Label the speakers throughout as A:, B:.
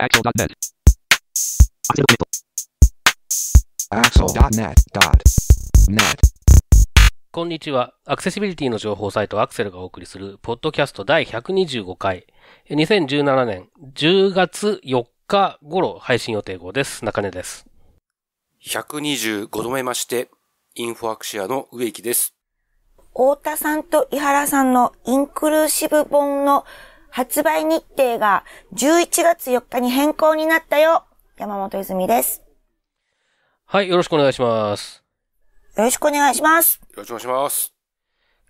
A: Axel.net. Axel.net.net
B: こんにちは。アクセシビリティの情報サイトアクセルがお送りする、ポッドキャスト第125回、2017年10月4日頃配信予定号です。中根です。
A: 125度目まして、インフォアクシアの植木です。
C: 太田さんと井原さんのインクルーシブ本の発売日程が11月4日に変更になったよ。山本泉です。
B: はい、よろしくお願いします。よろしくお願いします。よ
C: ろしくお願いします。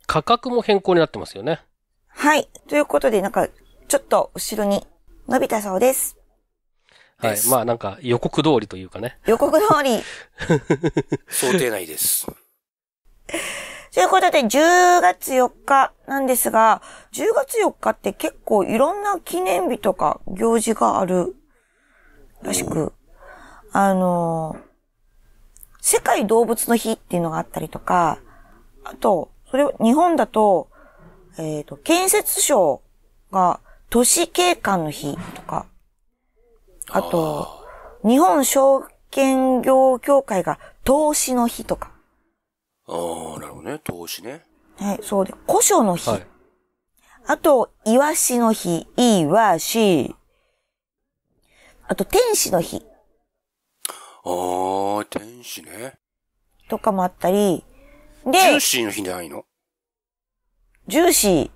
C: 価格も変更になってますよね。はい。ということで、なんか、ちょっと後ろに伸びたそうです。
B: はい。まあなんか予告通りというかね。
C: 予告通り。
B: 想定
C: 内です。ということで、10月4日なんですが、10月4日って結構いろんな記念日とか行事があるらしく、あの世界動物の日っていうのがあったりとか、あと、それ、日本だと、えっ、ー、と、建設省が都市景観の日とか、あと、日本証券業協会が投資の日とか。
A: ああ、なるほどね。投資ね。
C: はい、そうで。古書の日。はい、あと、イワシの日。イワシ。あと、天使の日。
A: ああ、天使ね。
C: とかもあったり。で、
A: ジューシーの日じゃないの
C: ジューシ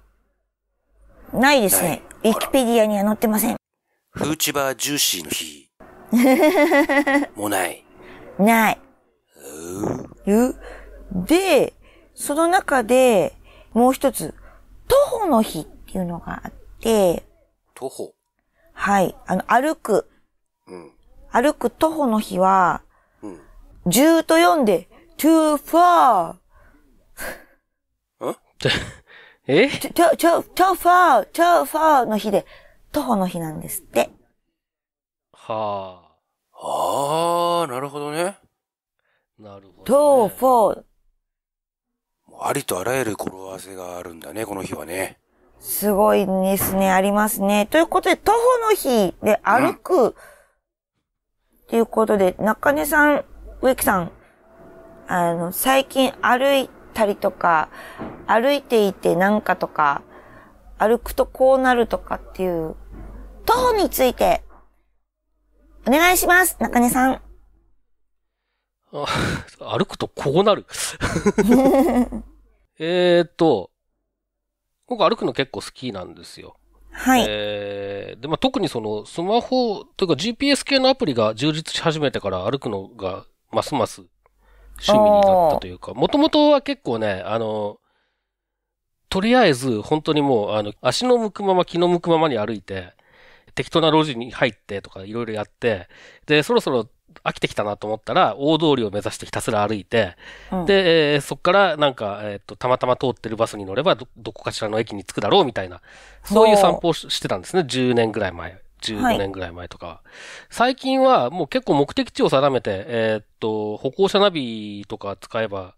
C: ー。ないですね。ウィキペディアには載ってません。
A: フーチバージューシーの日。
C: もうない。ない。うで、その中で、もう一つ、徒歩の日っていうのがあって、徒歩はい。あの、歩く。うん。歩く徒歩の日は、うん。10と読んで、too far! んえ ?too, too far, too far の日で、徒歩の日なんですって。
B: はあ。
A: ああ、なるほどね。
C: なるほど、ね。徒歩。
A: ありとあらゆる語呂合わせがあるんだね、この日はね。
C: すごいですね、ありますね。ということで、徒歩の日で歩く、っていうことで、中根さん、植木さん、あの、最近歩いたりとか、歩いていてなんかとか、歩くとこうなるとかっていう徒歩について、お願いします、中根さん。
B: 歩くとこうなる えっと、僕歩くの結構好きなんですよ。はい。えー、で、まあ、特にその、スマホというか GPS 系のアプリが充実し始めてから歩くのが、ますます趣味になったというか、もともとは結構ね、あの、とりあえず、本当にもう、あの、足の向くまま、気の向くままに歩いて、適当な路地に入ってとかいろいろやって、で、そろそろ飽きてきたなと思ったら、大通りを目指してひたすら歩いて、うん、で、えー、そこからなんか、えっ、ー、と、たまたま通ってるバスに乗ればど、どこかしらの駅に着くだろうみたいな、
C: そういう散歩を
B: してたんですね、10年ぐらい前。15年ぐらい前とか、はい、最近はもう結構目的地を定めて、えー、っと、歩行者ナビとか使えば、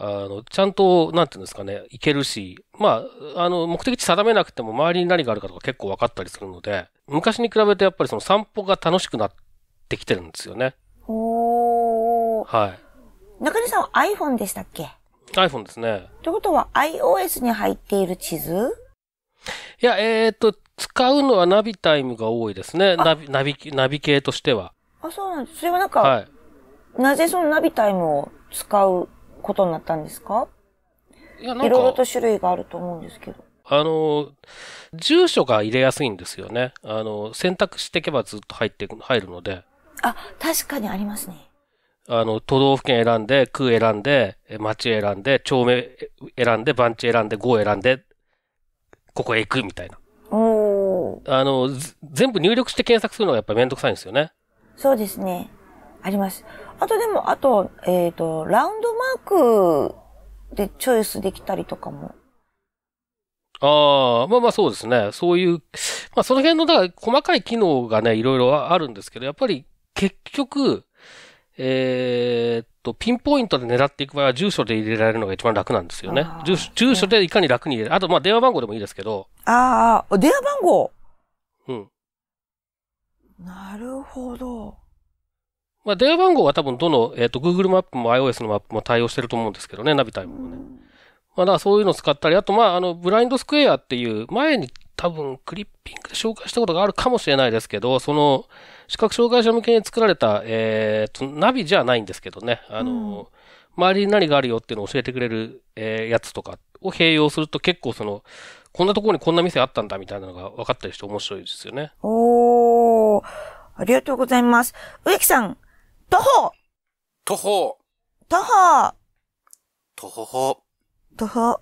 B: あの、ちゃんと、なんていうんですかね、いけるし、まあ、あの、目的地定めなくても周りに何があるかとか結構分かったりするので、昔に比べてやっぱりその散歩が楽しくなってきてるんですよね。
C: おー。はい。中根さんは iPhone でしたっけ
B: ?iPhone ですね。
C: ということは iOS に入っている地図いや、えー、っ
B: と、使うのはナビタイムが多いですね。ナビ、ナビ、ナビ系としては。
C: あ、そうなんです。それはなんか、はい、なぜそのナビタイムを使うことになったんですかいや、なんか。いろいろと種類があると思うんですけど。
B: あの、住所が入れやすいんですよね。あの、選択していけばずっと入って、入るので。
C: あ、確かにありますね。
B: あの、都道府県選んで、区選んで、町選んで、町名選んで、番地選んで、号選んで、ここへ行くみたいな。
C: お
B: あの、全部入力して検索するのがやっぱりめんどくさいんですよね。
C: そうですね。あります。あとでも、あと、えっ、ー、と、ラウンドマークでチョイスできたりとかも。
B: ああ、まあまあそうですね。そういう、まあその辺の、だから細かい機能がね、いろいろあるんですけど、やっぱり結局、えー、っと、ピンポイントで狙っていく場合は住所で入れられるのが一番楽なんですよね。住所住所でいかに楽に入れる。あと、まあ電話番号でもいいですけど。
C: ああ、電話番号うん。なるほど。
B: まあ、電話番号は多分どの、えっ、ー、と、Google マップも iOS のマップも対応してると思うんですけどね、ナビタイムもね。まあ、だからそういうの使ったり、あと、まあ、あの、ブラインドスクエアっていう、前に多分クリッピングで紹介したことがあるかもしれないですけど、その、視覚障害者向けに作られた、えっ、ー、と、ナビじゃないんですけどね、あの、周りに何があるよっていうのを教えてくれる、えー、やつとかを併用すると結構その、こんなところにこんな店あったんだみたいなのが分かったりして面白いですよね。
C: おー。ありがとうございます。植木さん、徒歩徒歩徒歩徒歩徒歩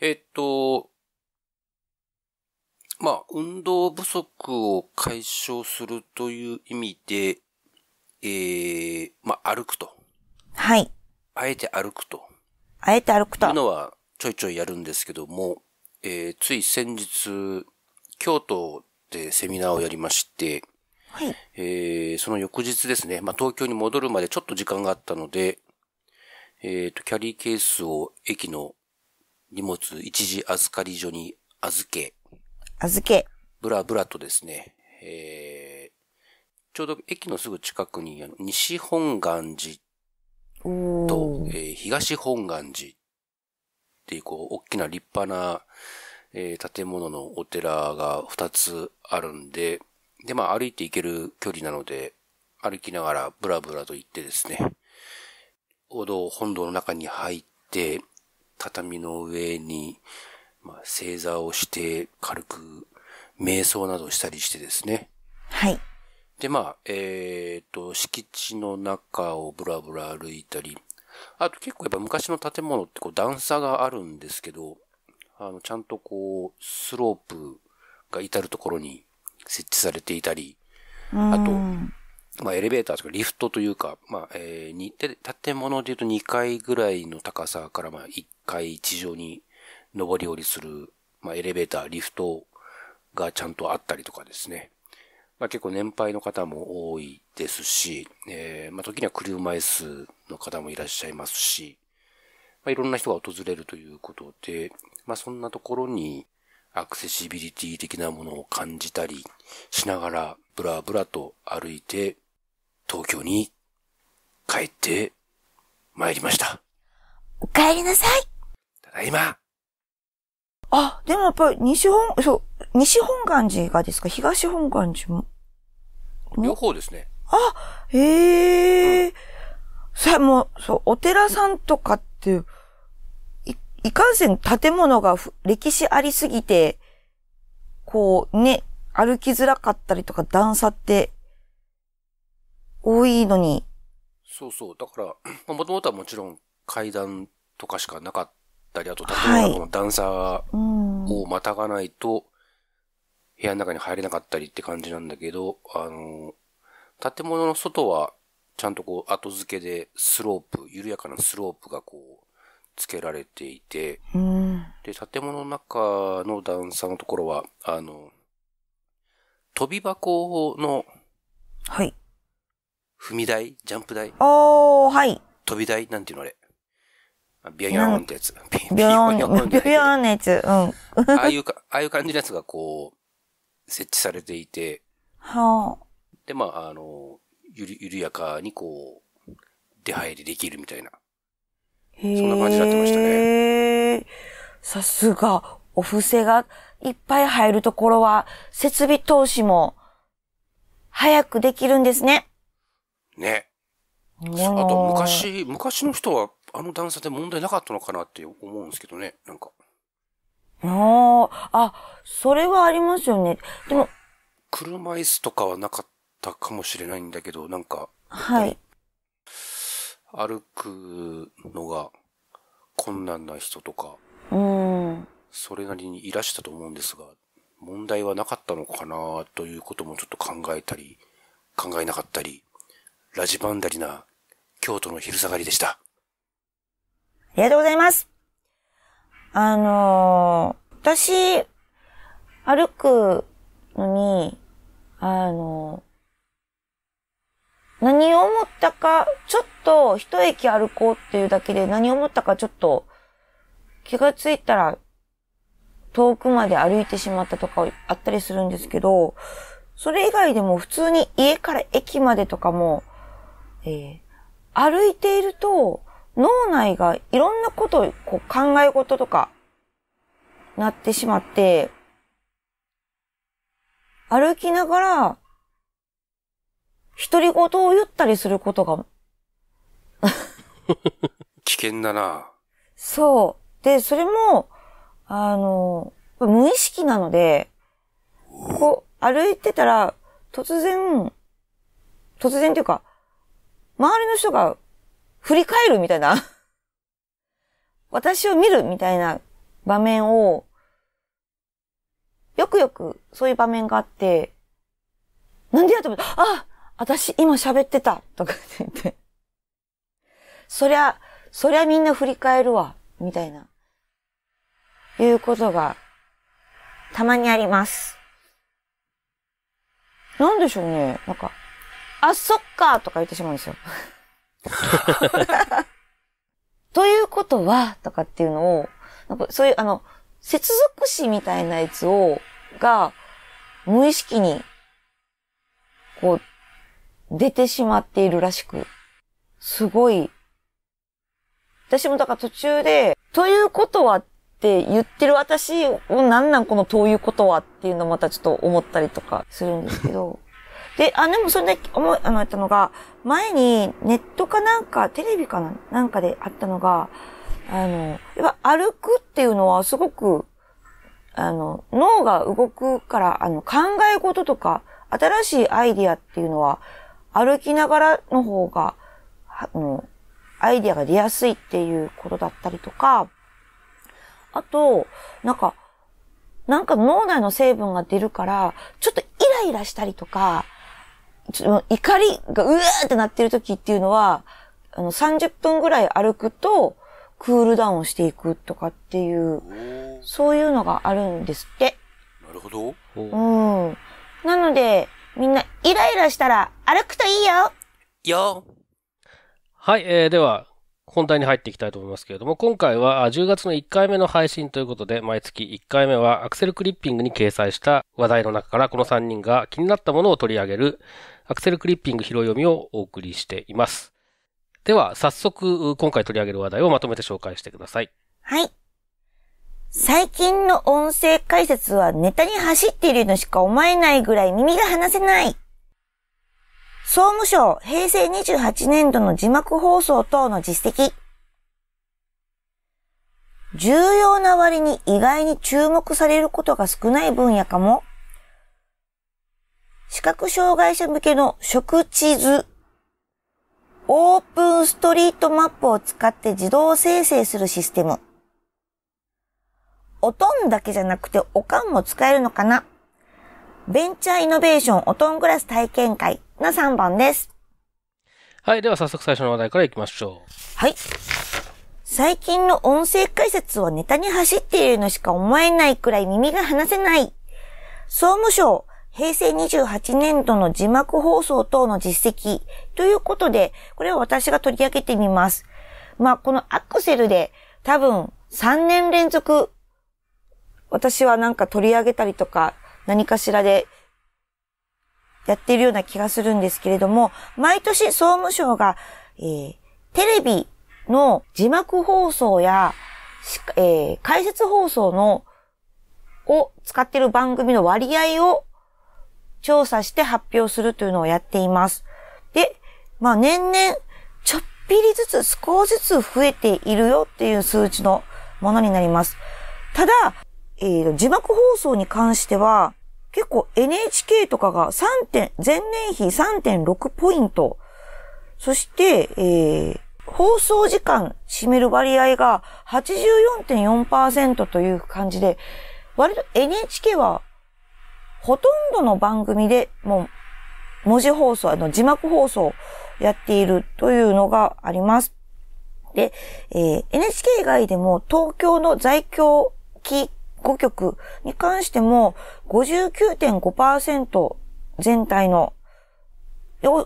B: えっと、
A: まあ、運動不足を解消するという意味で、えー、まあ、歩くと。はい。あえて歩くと。あえて歩くと。いうのはちょいちょいやるんですけども、えー、つい先日、京都でセミナーをやりまして、はい、えー、その翌日ですね、まあ、東京に戻るまでちょっと時間があったので、えっ、ー、と、キャリーケースを駅の荷物一時預かり所に預け、預け、ブラブラとですね、えー、ちょうど駅のすぐ近くに、あの西本願寺と、えー、東本願寺っていう、こう、大きな立派な、えー、建物のお寺が2つあるんで、で、まあ歩いて行ける距離なので、歩きながらブラブラと行ってですね、お堂、本堂の中に入って、畳の上に、まあ、正座をして、軽く瞑想などしたりしてですね。はい。で、まあ、えっ、と、敷地の中をブラブラ歩いたり、あと結構やっぱ昔の建物ってこう段差があるんですけど、あの、ちゃんとこう、スロープが至るところに設置されていたり、あと、まあ、エレベーターとかリフトというか、まあ、えー、に、建物で言うと2階ぐらいの高さから、まあ、1階地上に上り下りする、まあ、エレベーター、リフトがちゃんとあったりとかですね。まあ、結構年配の方も多いですし、えー、まあ、時には車椅子の方もいらっしゃいますし、まあ、いろんな人が訪れるということで、まあ、そんなところに、アクセシビリティ的なものを感じたりしながら、ブラブラと歩いて、東京に帰って参りました。
C: お帰りなさい。ただいま。あ、でもやっぱり西本、そう、西本願寺がですか東本願寺も。
A: 両方ですね。
C: あ、ええ。うん、それもう、そう、お寺さんとかっていう、いかんせん建物が歴史ありすぎて、こうね、歩きづらかったりとか段差って多いのに。
A: そうそう。だから、もともとはもちろん階段とかしかなかったり、あと建物の段差
B: を
A: またがないと、部屋の中に入れなかったりって感じなんだけど、あの、建物の外はちゃんとこう後付けでスロープ、緩やかなスロープがこう、付けられていて、うん、で、建物の中の段差のところは、あの、飛び箱の、はい。踏み台ジャンプ台
C: おー、はい。
A: 飛び台なんていうのあれ
C: ビヨヨーンってやつ。
A: ビヨヨーン。ビ
C: ヨヨーンのやつ。うん。ああい
A: うか、ああいう感じのやつがこう、設置されていて。
C: はあ。
A: で、まあ、あの、ゆる、緩やかにこう、出入りできるみたいな。そんな感じになって
C: ましたね。さすが、お布施がいっぱい入るところは、設備投資も早くできるんですね。ね。あと、昔、
A: 昔の人はあの段差で問題なかったのかなって思うんですけどね、なんか。
C: ああ、あ、それはありますよね。でも。
A: 車椅子とかはなかったかもしれないんだけど、なんか、はい。歩くのが困難な人とか、それなりにいらしたと思うんですが、問題はなかったのかなということもちょっと考えたり、考えなかったり、ラジバンダリな京都の昼下がりでした。あ
C: りがとうございます。あのー、私、歩くのに、あのー、何を思ったか、ちょっと一駅歩こうっていうだけで何を思ったかちょっと気がついたら遠くまで歩いてしまったとかあったりするんですけど、それ以外でも普通に家から駅までとかも、えー、歩いていると脳内がいろんなことをこう考え事とかなってしまって、歩きながら独り言を言ったりすることが、
A: 危険だな。
C: そう。で、それも、あの、無意識なので、こう、歩いてたら、突然、突然っていうか、周りの人が振り返るみたいな、私を見るみたいな場面を、よくよくそういう場面があって、なんでやと思って、あ私今喋ってたとかって言って。そりゃ、そりゃみんな振り返るわ、みたいな。いうことが、たまにあります。なんでしょうね。なんか、あ、そっかとか言ってしまうんですよ。ということは、とかっていうのを、なんかそういう、あの、接続詞みたいなやつを、が、無意識に、こう、出てしまっているらしく、すごい。私もだから途中で、ということはって言ってる私をなんなんこのということはっていうのまたちょっと思ったりとかするんですけど。で、あ、でもそれで思い、あの、やったのが、前にネットかなんか、テレビかななんかであったのが、あの、やっぱ歩くっていうのはすごく、あの、脳が動くから、あの、考え事とか、新しいアイディアっていうのは、歩きながらの方が、あの、アイディアが出やすいっていうことだったりとか、あと、なんか、なんか脳内の成分が出るから、ちょっとイライラしたりとか、ちょっと怒りがうわーってなってる時っていうのは、あの、30分ぐらい歩くと、クールダウンしていくとかっていう、そういうのがあるんですって。なるほど。うん。なので、みんなイライラしたら歩くといいよ
B: よはい、えー、では、本題に入っていきたいと思いますけれども、今回は10月の1回目の配信ということで、毎月1回目はアクセルクリッピングに掲載した話題の中からこの3人が気になったものを取り上げるアクセルクリッピング拾い読みをお送りしています。では、早速、今回取り上げる話題をまとめて紹介してください。
C: はい。最近の音声解説はネタに走っているのしか思えないぐらい耳が離せない。総務省平成28年度の字幕放送等の実績。重要な割に意外に注目されることが少ない分野かも。視覚障害者向けの食地図。オープンストリートマップを使って自動生成するシステム。おとんだけじゃなくておかんも使えるのかなベンチャーイノベーションおとんグラス体験会の3番です。
B: はい。では早速最初の話題からいきましょう。
C: はい。最近の音声解説はネタに走っているのしか思えないくらい耳が離せない。総務省、平成28年度の字幕放送等の実績ということで、これを私が取り上げてみます。まあ、このアクセルで多分3年連続私はなんか取り上げたりとか、何かしらでやっているような気がするんですけれども、毎年総務省が、えー、テレビの字幕放送や、えー、解説放送の、を使っている番組の割合を調査して発表するというのをやっています。で、まあ年々、ちょっぴりずつ少しずつ増えているよっていう数値のものになります。ただ、えー、字幕放送に関しては、結構 NHK とかが3点、前年比3.6ポイント、そして、えー、放送時間占める割合が84.4%という感じで、割と NHK はほとんどの番組でもう文字放送、あの字幕放送やっているというのがあります。で、えー、NHK 以外でも東京の在京期5曲に関しても59.5%全体の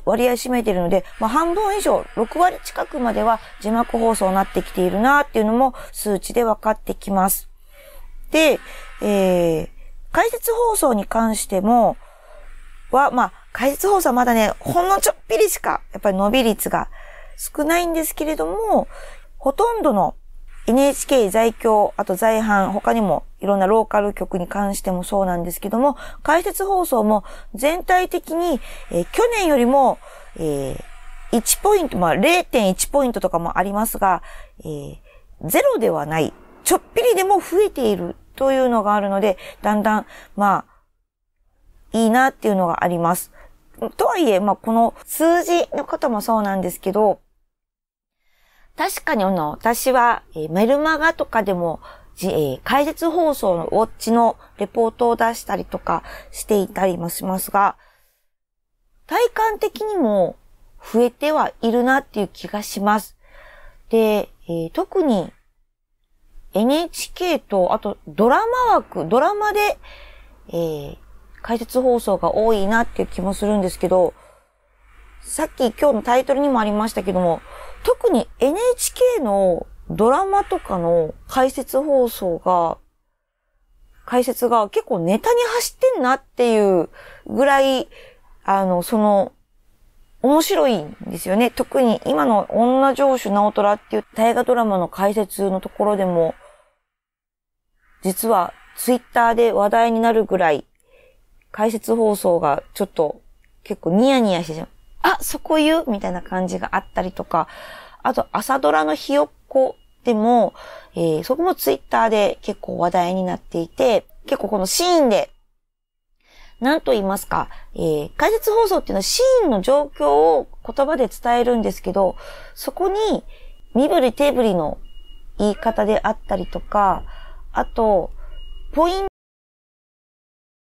C: 割合占めているので、まあ、半分以上、6割近くまでは字幕放送になってきているなっていうのも数値で分かってきます。で、えー、解説放送に関しても、は、まあ、解説放送はまだね、ほんのちょっぴりしか、やっぱり伸び率が少ないんですけれども、ほとんどの NHK 在京、あと在阪、他にもいろんなローカル局に関してもそうなんですけども、解説放送も全体的に、えー、去年よりも、えー、1ポイント、まあ0.1ポイントとかもありますが、えー、ゼロではない、ちょっぴりでも増えているというのがあるので、だんだん、まあ、いいなっていうのがあります。とはいえ、まあ、この数字の方もそうなんですけど、確かにあの、私は、えメルマガとかでも、えー、解説放送のウォッチのレポートを出したりとかしていたりもしますが、体感的にも増えてはいるなっていう気がします。で、えー、特に NHK と、あとドラマ枠、ドラマで、えー、解説放送が多いなっていう気もするんですけど、さっき今日のタイトルにもありましたけども、特に NHK のドラマとかの解説放送が、解説が結構ネタに走ってんなっていうぐらい、あの、その、面白いんですよね。特に今の女上手直虎っていう大河ドラマの解説のところでも、実はツイッターで話題になるぐらい、解説放送がちょっと結構ニヤニヤしてしまう。あ、そこ言うみたいな感じがあったりとか、あと朝ドラのひよっこでも、えー、そこもツイッターで結構話題になっていて、結構このシーンで、なんと言いますか、えー、解説放送っていうのはシーンの状況を言葉で伝えるんですけど、そこに身振り手振りの言い方であったりとか、あと、ポイン